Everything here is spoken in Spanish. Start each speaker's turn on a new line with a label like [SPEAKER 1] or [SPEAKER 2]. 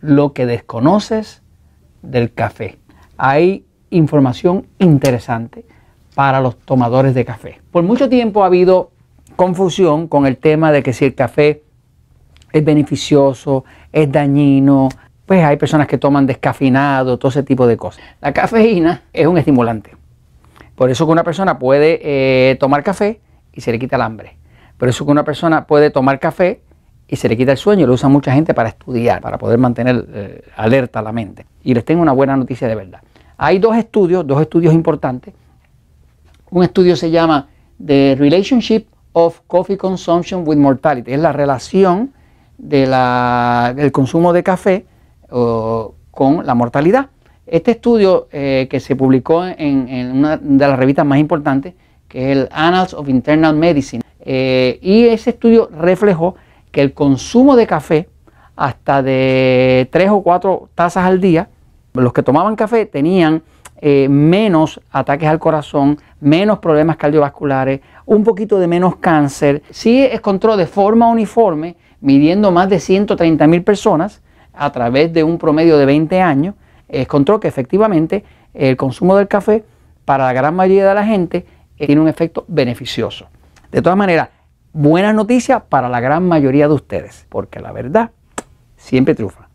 [SPEAKER 1] lo que desconoces del café. Hay información interesante para los tomadores de café. Por mucho tiempo ha habido confusión con el tema de que si el café es beneficioso, es dañino, pues hay personas que toman descafeinado, todo ese tipo de cosas. La cafeína es un estimulante. Por eso que una persona puede eh, tomar café y se le quita el hambre. Por eso que una persona puede tomar café y se le quita el sueño. Lo usa mucha gente para estudiar, para poder mantener eh, alerta la mente. Y les tengo una buena noticia de verdad. Hay dos estudios, dos estudios importantes. Un estudio se llama The Relationship of Coffee Consumption with Mortality. Es la relación del consumo de café con la mortalidad. Este estudio eh, que se publicó en, una de las revistas más importantes, que es el Annals of Internal Medicine, eh, y ese estudio reflejó que el consumo de café, hasta de 3 o 4 tazas al día, los que tomaban café tenían eh, menos ataques al corazón, menos problemas cardiovasculares, un poquito de menos cáncer. Sí encontró de forma uniforme, midiendo más de 130 mil personas a través de un promedio de 20 años, encontró que efectivamente el consumo del café para la gran mayoría de la gente eh, tiene un efecto beneficioso. De todas maneras, buenas noticias para la gran mayoría de ustedes, porque la verdad siempre triunfa.